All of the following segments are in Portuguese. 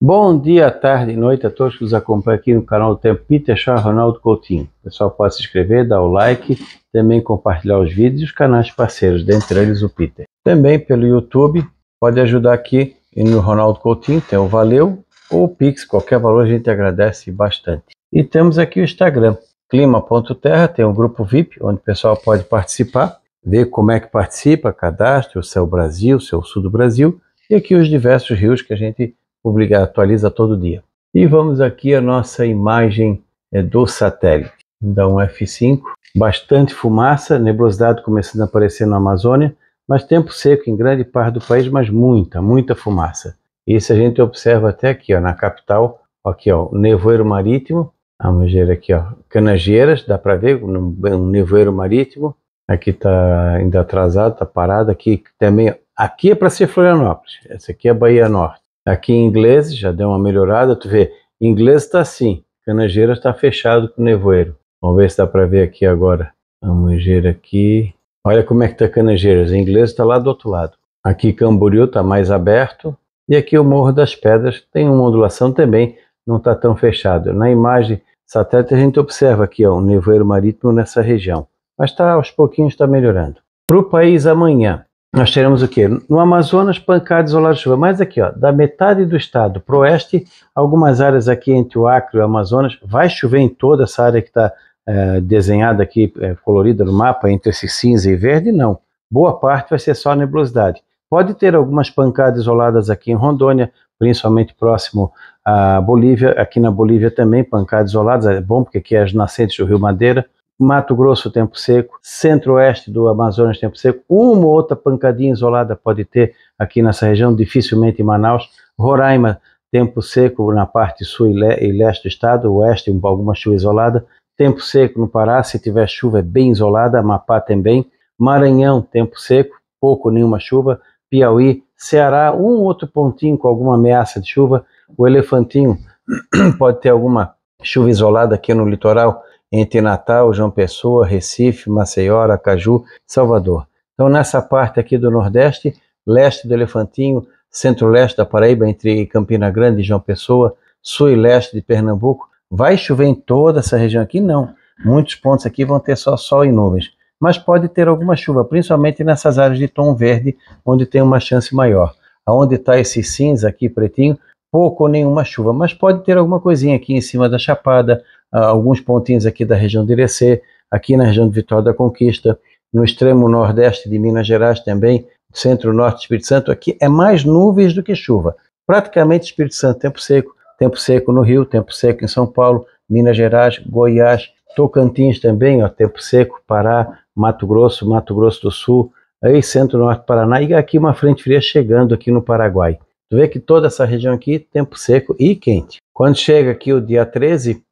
Bom dia, tarde e noite a todos que nos acompanham aqui no canal do Tempo Peter Shaw Ronaldo Coutinho. O pessoal pode se inscrever, dar o like, também compartilhar os vídeos e os canais parceiros, dentre eles o Peter. Também pelo YouTube, pode ajudar aqui no Ronaldo Coutinho, tem o Valeu ou o Pix, qualquer valor a gente agradece bastante. E temos aqui o Instagram, clima.terra, tem um grupo VIP onde o pessoal pode participar, ver como é que participa, cadastra o seu Brasil, o seu sul do Brasil e aqui os diversos rios que a gente publica, atualiza todo dia. E vamos aqui a nossa imagem é, do satélite. Dá um F5, bastante fumaça, nebulosidade começando a aparecer na Amazônia, mas tempo seco em grande parte do país, mas muita, muita fumaça. Isso a gente observa até aqui, ó, na capital, aqui ó, nevoeiro marítimo, vamos ver aqui, ó, Canageiras, dá para ver, um, um nevoeiro marítimo, aqui está ainda atrasado, está parado, aqui também, aqui é para ser Florianópolis, essa aqui é a Bahia Norte, Aqui em inglês já deu uma melhorada, tu vê, em inglês está assim, Canageira está fechado com nevoeiro. Vamos ver se dá para ver aqui agora. Vamos ver aqui. Olha como é que está Canageiras, Em inglês está lá do outro lado. Aqui Camboriú está mais aberto. E aqui o Morro das Pedras tem uma ondulação também, não está tão fechado. Na imagem satélite a gente observa aqui ó, um nevoeiro marítimo nessa região. Mas está aos pouquinhos está melhorando. Para o país amanhã, nós teremos o quê? No Amazonas, pancadas isoladas, de chuva, mas aqui, ó, da metade do estado para o oeste, algumas áreas aqui entre o Acre e o Amazonas, vai chover em toda essa área que está é, desenhada aqui, é, colorida no mapa, entre esse cinza e verde, não. Boa parte vai ser só nebulosidade. Pode ter algumas pancadas isoladas aqui em Rondônia, principalmente próximo à Bolívia, aqui na Bolívia também, pancadas isoladas, é bom porque aqui é as nascentes do Rio Madeira, Mato Grosso, tempo seco, centro-oeste do Amazonas, tempo seco. Uma ou outra pancadinha isolada pode ter aqui nessa região, dificilmente em Manaus. Roraima, tempo seco na parte sul e leste do estado, oeste, alguma chuva isolada. Tempo seco no Pará, se tiver chuva é bem isolada, Amapá também. Maranhão, tempo seco, pouco nenhuma chuva. Piauí, Ceará, um outro pontinho com alguma ameaça de chuva. O Elefantinho pode ter alguma chuva isolada aqui no litoral entre Natal, João Pessoa, Recife, Maceió, Aracaju, Salvador. Então, nessa parte aqui do Nordeste, leste do Elefantinho, centro-leste da Paraíba, entre Campina Grande e João Pessoa, sul e leste de Pernambuco, vai chover em toda essa região aqui? Não. Muitos pontos aqui vão ter só sol e nuvens. Mas pode ter alguma chuva, principalmente nessas áreas de tom verde, onde tem uma chance maior. Aonde está esse cinza aqui, pretinho, pouco ou nenhuma chuva, mas pode ter alguma coisinha aqui em cima da Chapada, uh, alguns pontinhos aqui da região de Irecê, aqui na região de Vitória da Conquista, no extremo nordeste de Minas Gerais também, centro-norte Espírito Santo, aqui é mais nuvens do que chuva. Praticamente Espírito Santo, tempo seco, tempo seco no Rio, tempo seco em São Paulo, Minas Gerais, Goiás, Tocantins também, ó, tempo seco, Pará, Mato Grosso, Mato Grosso do Sul, aí centro-norte Paraná e aqui uma frente fria chegando aqui no Paraguai. Tu vê que toda essa região aqui, tempo seco e quente. Quando chega aqui o dia 13,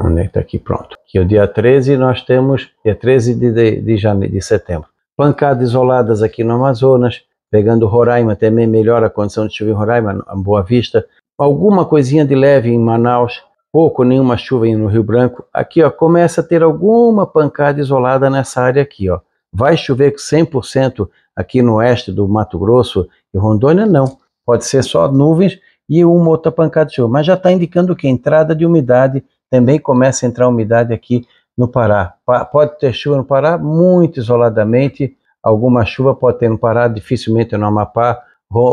Onde é que está aqui? Pronto. Aqui o dia 13 nós temos, dia 13 de, de, de, janeiro, de setembro. Pancadas isoladas aqui no Amazonas, pegando Roraima também melhora a condição de chuva em Roraima, a Boa Vista. Alguma coisinha de leve em Manaus, pouco, nenhuma chuva no Rio Branco. Aqui ó, começa a ter alguma pancada isolada nessa área aqui. ó. Vai chover 100% aqui no oeste do Mato Grosso e Rondônia? Não. Pode ser só nuvens e uma outra pancada de chuva. Mas já está indicando que entrada de umidade, também começa a entrar umidade aqui no Pará. pode ter chuva no Pará, muito isoladamente, alguma chuva pode ter no Pará, dificilmente no Amapá,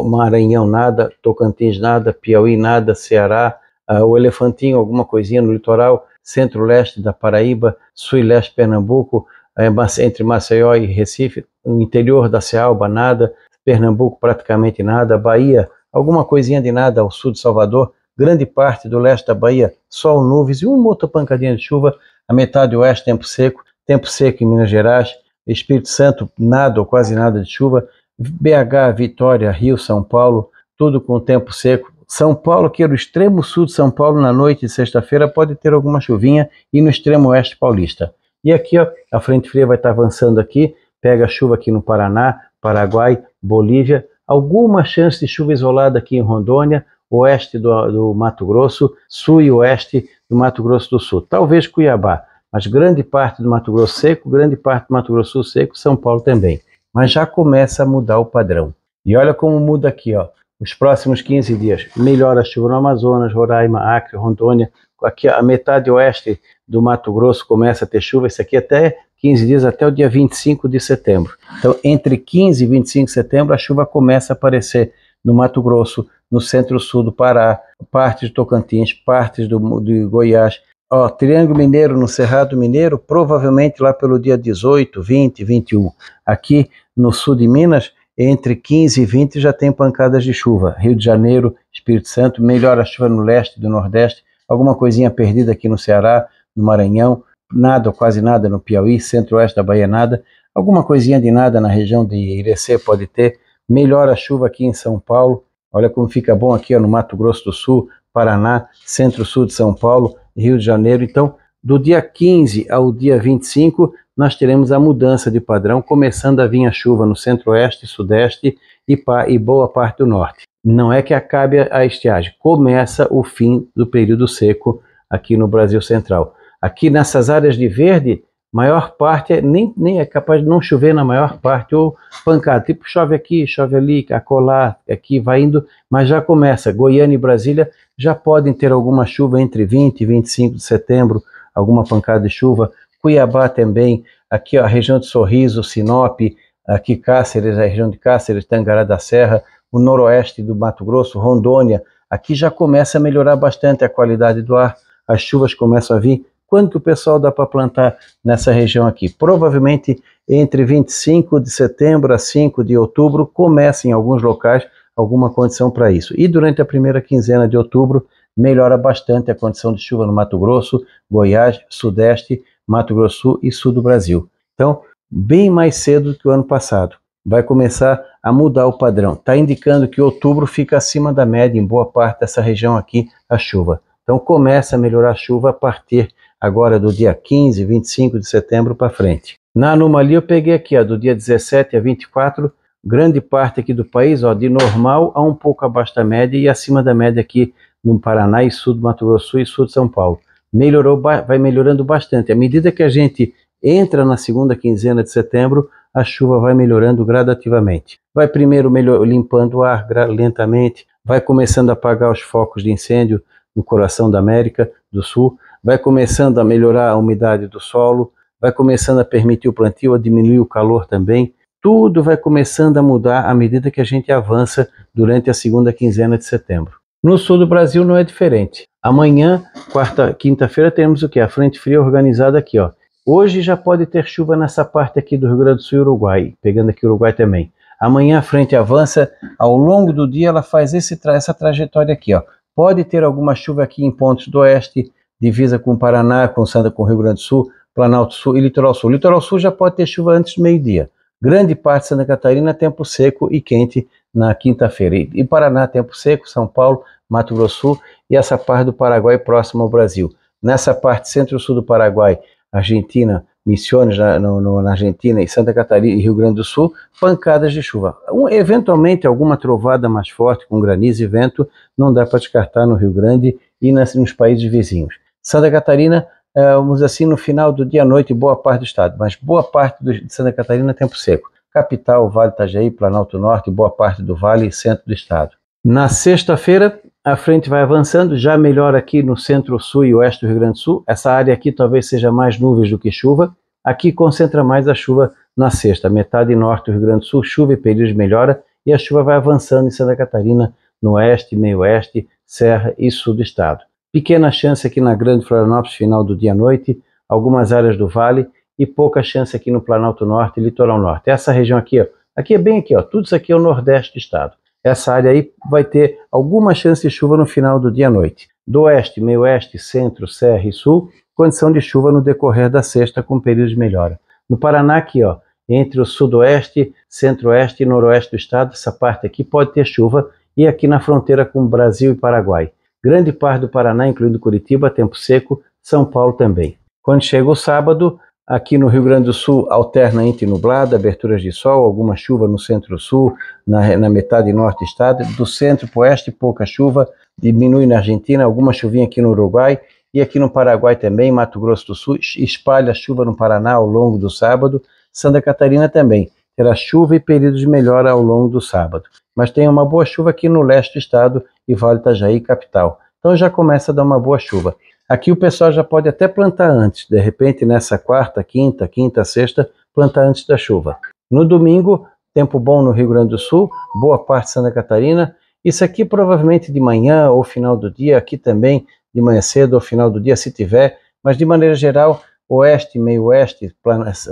Maranhão nada, Tocantins nada, Piauí nada, Ceará, uh, o Elefantinho alguma coisinha no litoral, centro-leste da Paraíba, sul-leste Pernambuco, eh, entre Maceió e Recife, no interior da Cealba nada, Pernambuco praticamente nada, Bahia alguma coisinha de nada ao sul de Salvador, grande parte do leste da Bahia, sol, nuvens e uma outra pancadinha de chuva, a metade oeste, tempo seco, tempo seco em Minas Gerais, Espírito Santo, nada ou quase nada de chuva, BH, Vitória, Rio, São Paulo, tudo com tempo seco. São Paulo, que é no extremo sul de São Paulo, na noite de sexta-feira, pode ter alguma chuvinha e no extremo oeste paulista. E aqui, ó, a frente fria vai estar tá avançando aqui, pega chuva aqui no Paraná, Paraguai, Bolívia, alguma chance de chuva isolada aqui em Rondônia, oeste do, do Mato Grosso, sul e oeste do Mato Grosso do Sul. Talvez Cuiabá, mas grande parte do Mato Grosso seco, grande parte do Mato Grosso seco, São Paulo também. Mas já começa a mudar o padrão. E olha como muda aqui, ó. Os próximos 15 dias, melhora a chuva no Amazonas, Roraima, Acre, Rondônia. Aqui a metade oeste do Mato Grosso começa a ter chuva. Isso aqui até 15 dias até o dia 25 de setembro. Então, entre 15 e 25 de setembro, a chuva começa a aparecer no Mato Grosso, no centro-sul do Pará, partes de Tocantins, partes do, de Goiás. Ó, Triângulo Mineiro no Cerrado Mineiro, provavelmente lá pelo dia 18, 20, 21. Aqui no sul de Minas, entre 15 e 20 já tem pancadas de chuva. Rio de Janeiro, Espírito Santo, melhor a chuva no leste do Nordeste, alguma coisinha perdida aqui no Ceará, no Maranhão, nada ou quase nada no Piauí, centro-oeste da Bahia nada, alguma coisinha de nada na região de Irecê pode ter, melhora a chuva aqui em São Paulo, olha como fica bom aqui ó, no Mato Grosso do Sul, Paraná, centro-sul de São Paulo, Rio de Janeiro, então do dia 15 ao dia 25 nós teremos a mudança de padrão, começando a vir a chuva no centro-oeste, sudeste e, e boa parte do norte. Não é que acabe a estiagem, começa o fim do período seco aqui no Brasil Central. Aqui nessas áreas de verde, maior parte é, nem, nem é capaz de não chover na maior parte, ou pancada, tipo chove aqui, chove ali, acolá, aqui vai indo, mas já começa. Goiânia e Brasília já podem ter alguma chuva entre 20 e 25 de setembro, alguma pancada de chuva. Cuiabá também, aqui ó, a região de Sorriso, Sinop, aqui Cáceres, a região de Cáceres, Tangará da Serra, o noroeste do Mato Grosso, Rondônia, aqui já começa a melhorar bastante a qualidade do ar, as chuvas começam a vir quando que o pessoal dá para plantar nessa região aqui? Provavelmente entre 25 de setembro a 5 de outubro começa em alguns locais alguma condição para isso. E durante a primeira quinzena de outubro melhora bastante a condição de chuva no Mato Grosso, Goiás, Sudeste, Mato Grosso Sul e Sul do Brasil. Então, bem mais cedo do que o ano passado. Vai começar a mudar o padrão. Está indicando que outubro fica acima da média em boa parte dessa região aqui, a chuva. Então começa a melhorar a chuva a partir agora do dia 15, 25 de setembro para frente. Na anomalia eu peguei aqui, ó, do dia 17 a 24, grande parte aqui do país, ó, de normal a um pouco abaixo da média e acima da média aqui no Paraná e sul do Mato Grosso e sul de São Paulo. Melhorou, vai melhorando bastante. À medida que a gente entra na segunda quinzena de setembro, a chuva vai melhorando gradativamente. Vai primeiro melhor, limpando o ar lentamente, vai começando a apagar os focos de incêndio no coração da América do Sul, vai começando a melhorar a umidade do solo, vai começando a permitir o plantio, a diminuir o calor também. Tudo vai começando a mudar à medida que a gente avança durante a segunda quinzena de setembro. No sul do Brasil não é diferente. Amanhã, quarta, quinta-feira, temos o que? A frente fria organizada aqui, ó. Hoje já pode ter chuva nessa parte aqui do Rio Grande do Sul e Uruguai, pegando aqui o Uruguai também. Amanhã a frente avança, ao longo do dia ela faz esse, essa trajetória aqui, ó. Pode ter alguma chuva aqui em pontos do oeste, divisa com o Paraná, com Santa, com Rio Grande do Sul, Planalto Sul e Litoral Sul. Litoral Sul já pode ter chuva antes do meio-dia. Grande parte de Santa Catarina, tempo seco e quente na quinta-feira. E, e Paraná, tempo seco, São Paulo, Mato Grosso Sul e essa parte do Paraguai próximo ao Brasil. Nessa parte centro-sul do Paraguai, Argentina, Missões na, no, na, Argentina e Santa Catarina e Rio Grande do Sul, pancadas de chuva. Um, eventualmente alguma trovada mais forte com granizo e vento não dá para descartar no Rio Grande e nas, nos países vizinhos. Santa Catarina, eh, vamos assim, no final do dia à noite, boa parte do estado, mas boa parte de Santa Catarina, é tempo seco. Capital, Vale Itajaí, Planalto Norte, boa parte do Vale e centro do estado. Na sexta-feira, a frente vai avançando, já melhor aqui no centro-sul e oeste do Rio Grande do Sul. Essa área aqui talvez seja mais nuvens do que chuva. Aqui concentra mais a chuva na sexta, metade norte do Rio Grande do Sul, chuva e períodos melhora e a chuva vai avançando em Santa Catarina, no oeste, meio-oeste, serra e sul do estado. Pequena chance aqui na Grande Florianópolis, final do dia à noite, algumas áreas do vale e pouca chance aqui no Planalto Norte e Litoral Norte. Essa região aqui, ó, aqui é bem aqui, ó, tudo isso aqui é o Nordeste do estado. Essa área aí vai ter alguma chance de chuva no final do dia à noite. Do Oeste, Meio Oeste, Centro, Serra e Sul, condição de chuva no decorrer da sexta com período de melhora. No Paraná aqui, ó, entre o Sudoeste, Centro-Oeste e Noroeste do estado, essa parte aqui pode ter chuva e aqui na fronteira com Brasil e Paraguai. Grande parte do Paraná, incluindo Curitiba, tempo seco, São Paulo também. Quando chega o sábado, aqui no Rio Grande do Sul alterna entre nublada, aberturas de sol, alguma chuva no centro-sul, na, na, metade norte do estado, do centro para oeste pouca chuva, diminui na Argentina, alguma chuvinha aqui no Uruguai e aqui no Paraguai também, Mato Grosso do Sul espalha chuva no Paraná ao longo do sábado, Santa Catarina também terá chuva e períodos de melhora ao longo do sábado. Mas tem uma boa chuva aqui no leste do estado e Vale Itajaí capital. Então já começa a dar uma boa chuva. Aqui o pessoal já pode até plantar antes, de repente nessa quarta, quinta, quinta, sexta, plantar antes da chuva. No domingo, tempo bom no Rio Grande do Sul, boa parte de Santa Catarina. Isso aqui provavelmente de manhã ou final do dia, aqui também de manhã cedo ou final do dia, se tiver, mas de maneira geral, oeste, meio-oeste,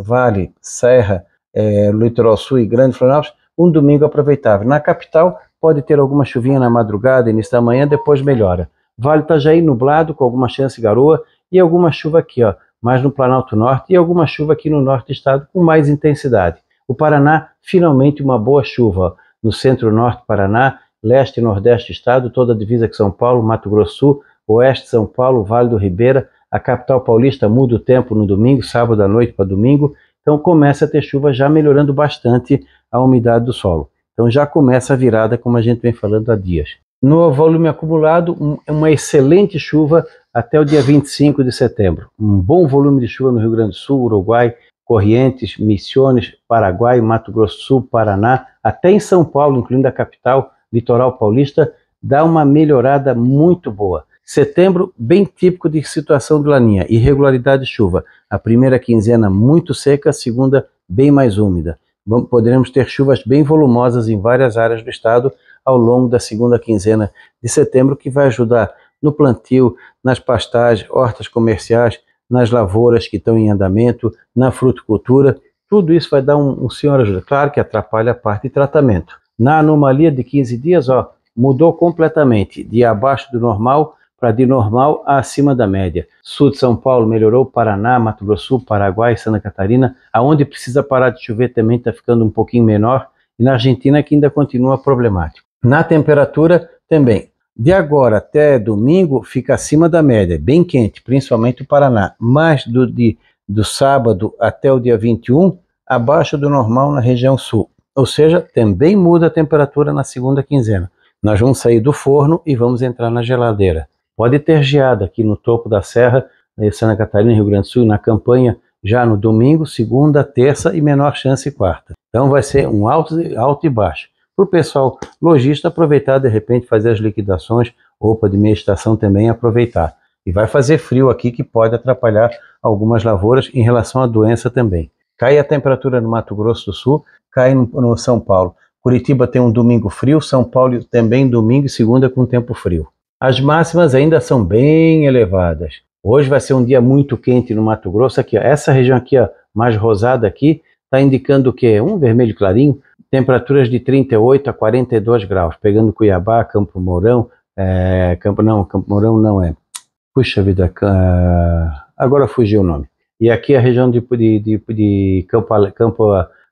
vale, serra, é, litoral sul e grande Florianópolis, um domingo aproveitável. Na capital, Pode ter alguma chuvinha na madrugada, início da manhã, depois melhora. Vale Itajaí nublado, com alguma chance de garoa e alguma chuva aqui, ó, mais no Planalto Norte e alguma chuva aqui no norte do estado com mais intensidade. O Paraná, finalmente uma boa chuva. Ó, no centro-norte Paraná, leste e nordeste do estado, toda a divisa com São Paulo, Mato Grosso, Sul, oeste São Paulo, Vale do Ribeira, a capital paulista muda o tempo no domingo, sábado à noite para domingo, então começa a ter chuva já melhorando bastante a umidade do solo. Então já começa a virada, como a gente vem falando há dias. No volume acumulado, um, uma excelente chuva até o dia 25 de setembro. Um bom volume de chuva no Rio Grande do Sul, Uruguai, Corrientes, Misiones, Paraguai, Mato Grosso do Sul, Paraná, até em São Paulo, incluindo a capital, litoral paulista, dá uma melhorada muito boa. Setembro, bem típico de situação do Laninha, irregularidade de chuva. A primeira quinzena muito seca, a segunda bem mais úmida poderemos ter chuvas bem volumosas em várias áreas do estado ao longo da segunda quinzena de setembro, que vai ajudar no plantio, nas pastagens, hortas comerciais, nas lavouras que estão em andamento, na fruticultura. Tudo isso vai dar um, um senhor ajuda. Claro que atrapalha a parte de tratamento. Na anomalia de 15 dias, ó, mudou completamente de abaixo do normal para de normal a acima da média. Sul de São Paulo melhorou, Paraná, Mato Grosso, Paraguai, Santa Catarina, aonde precisa parar de chover também está ficando um pouquinho menor, e na Argentina que ainda continua problemático. Na temperatura também. De agora até domingo fica acima da média, bem quente, principalmente o Paraná, mas do, de, do sábado até o dia 21, abaixo do normal na região sul. Ou seja, também muda a temperatura na segunda quinzena. Nós vamos sair do forno e vamos entrar na geladeira. Pode ter geada aqui no topo da serra, né, em Santa Catarina, Rio Grande do Sul, na campanha, já no domingo, segunda, terça e menor chance quarta. Então vai ser um alto, alto e baixo. Para o pessoal lojista aproveitar, de repente, fazer as liquidações, roupa de meditação estação também aproveitar. E vai fazer frio aqui que pode atrapalhar algumas lavouras em relação à doença também. Cai a temperatura no Mato Grosso do Sul, cai no, no São Paulo. Curitiba tem um domingo frio, São Paulo também domingo e segunda com tempo frio as máximas ainda são bem elevadas. Hoje vai ser um dia muito quente no Mato Grosso. Aqui, ó, essa região aqui, ó, mais rosada aqui, está indicando o quê? Um vermelho clarinho, temperaturas de 38 a 42 graus, pegando Cuiabá, Campo Mourão, é, Campo não, Campo Mourão não é. Puxa vida, agora fugiu o nome. E aqui a região de, de, de, de Campo, Campo,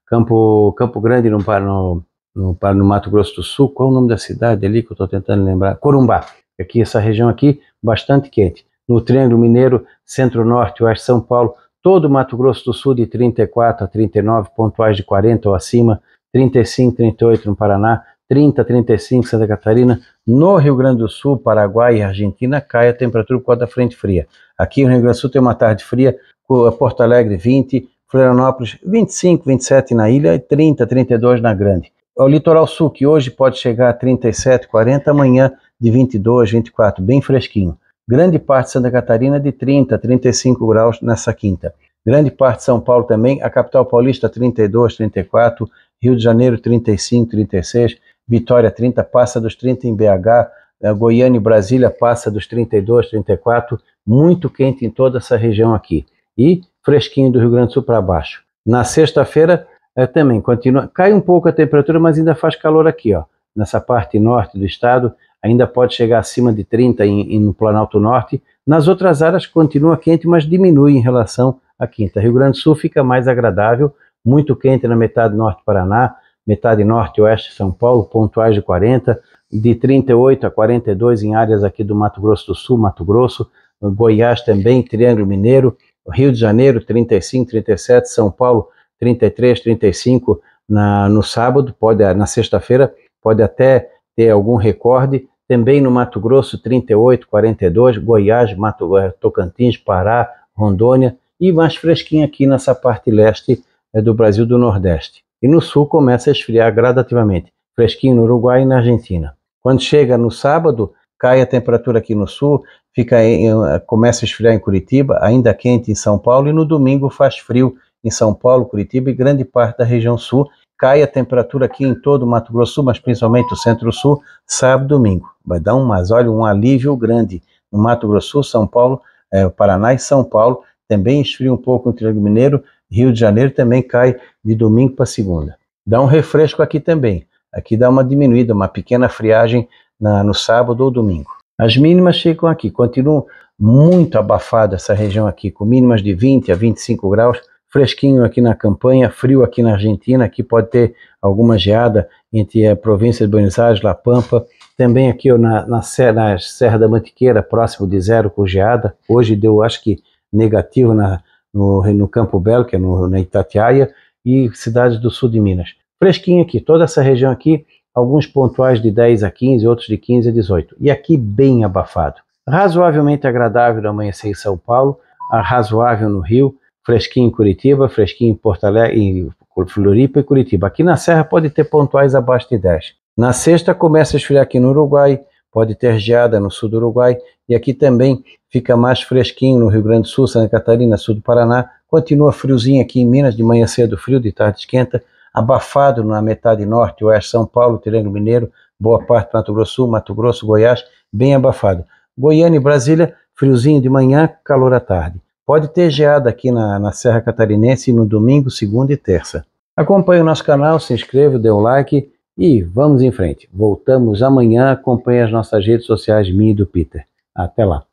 Campo, Campo Grande, no, no, no, no Mato Grosso do Sul, qual é o nome da cidade ali que eu estou tentando lembrar? Corumbá aqui essa região aqui, bastante quente. No Triângulo Mineiro, Centro-Norte, Oeste São Paulo, todo o Mato Grosso do Sul de 34 a 39, pontuais de 40 ou acima, 35, 38 no Paraná, 30, 35 Santa Catarina, no Rio Grande do Sul, Paraguai e Argentina, cai a temperatura por causa da frente fria. Aqui no Rio Grande do Sul tem uma tarde fria, Porto Alegre 20, Florianópolis 25, 27 na ilha e 30, 32 na grande. O litoral sul, que hoje pode chegar a 37, 40, amanhã de 22, 24, bem fresquinho. Grande parte de Santa Catarina de 30, 35 graus nessa quinta. Grande parte de São Paulo também, a capital paulista 32, 34, Rio de Janeiro 35, 36, Vitória 30, passa dos 30 em BH, eh, Goiânia e Brasília passa dos 32, 34, muito quente em toda essa região aqui. E fresquinho do Rio Grande do Sul para baixo. Na sexta-feira é, também continua, cai um pouco a temperatura, mas ainda faz calor aqui, ó, nessa parte norte do estado, ainda pode chegar acima de 30 em, em, no Planalto Norte. Nas outras áreas continua quente, mas diminui em relação à quinta. Rio Grande do Sul fica mais agradável, muito quente na metade norte do Paraná, metade norte oeste de São Paulo, pontuais de 40, de 38 a 42 em áreas aqui do Mato Grosso do Sul, Mato Grosso, Goiás também, Triângulo Mineiro, Rio de Janeiro 35, 37, São Paulo 33, 35 na, no sábado, pode na sexta-feira pode até ter algum recorde, também no Mato Grosso, 38, 42, Goiás, Mato Tocantins, Pará, Rondônia e mais fresquinho aqui nessa parte leste eh, do Brasil do Nordeste. E no sul começa a esfriar gradativamente, fresquinho no Uruguai e na Argentina. Quando chega no sábado, cai a temperatura aqui no sul, fica em, eh, começa a esfriar em Curitiba, ainda quente em São Paulo, e no domingo faz frio em São Paulo, Curitiba e grande parte da região sul, cai a temperatura aqui em todo o Mato Grosso, mas principalmente o Centro-Sul, sábado e domingo. Vai dar um, mas olha, um alívio grande no Mato Grosso, São Paulo, é, Paraná e São Paulo. Também esfria um pouco no Triângulo Mineiro, Rio de Janeiro também cai de domingo para segunda. Dá um refresco aqui também. Aqui dá uma diminuída, uma pequena friagem na, no sábado ou domingo. As mínimas ficam aqui, continuam muito abafada essa região aqui, com mínimas de 20 a 25 graus fresquinho aqui na campanha, frio aqui na Argentina, aqui pode ter alguma geada entre a província de Buenos Aires, La Pampa, também aqui na, na, na Serra da Mantiqueira, próximo de zero com geada, hoje deu acho que negativo na, no, no Campo Belo, que é no, na Itatiaia, e cidades do sul de Minas. Fresquinho aqui, toda essa região aqui, alguns pontuais de 10 a 15, outros de 15 a 18. E aqui bem abafado. Razoavelmente agradável amanhecer em São Paulo, razoável no Rio, fresquinho em Curitiba, fresquinho em Porto Alegre, em Floripa e Curitiba. Aqui na Serra pode ter pontuais abaixo de 10. Na sexta começa a esfriar aqui no Uruguai, pode ter geada no sul do Uruguai e aqui também fica mais fresquinho no Rio Grande do Sul, Santa Catarina, sul do Paraná. Continua friozinho aqui em Minas, de manhã cedo frio, de tarde esquenta, abafado na metade norte, oeste, São Paulo, Triângulo Mineiro, boa parte do Mato Grosso Sul, Mato Grosso, Goiás, bem abafado. Goiânia e Brasília, friozinho de manhã, calor à tarde. Pode ter geada aqui na, na Serra Catarinense no domingo, segunda e terça. Acompanhe o nosso canal, se inscreva, dê o like e vamos em frente. Voltamos amanhã, acompanhe as nossas redes sociais, minha e do Peter. Até lá!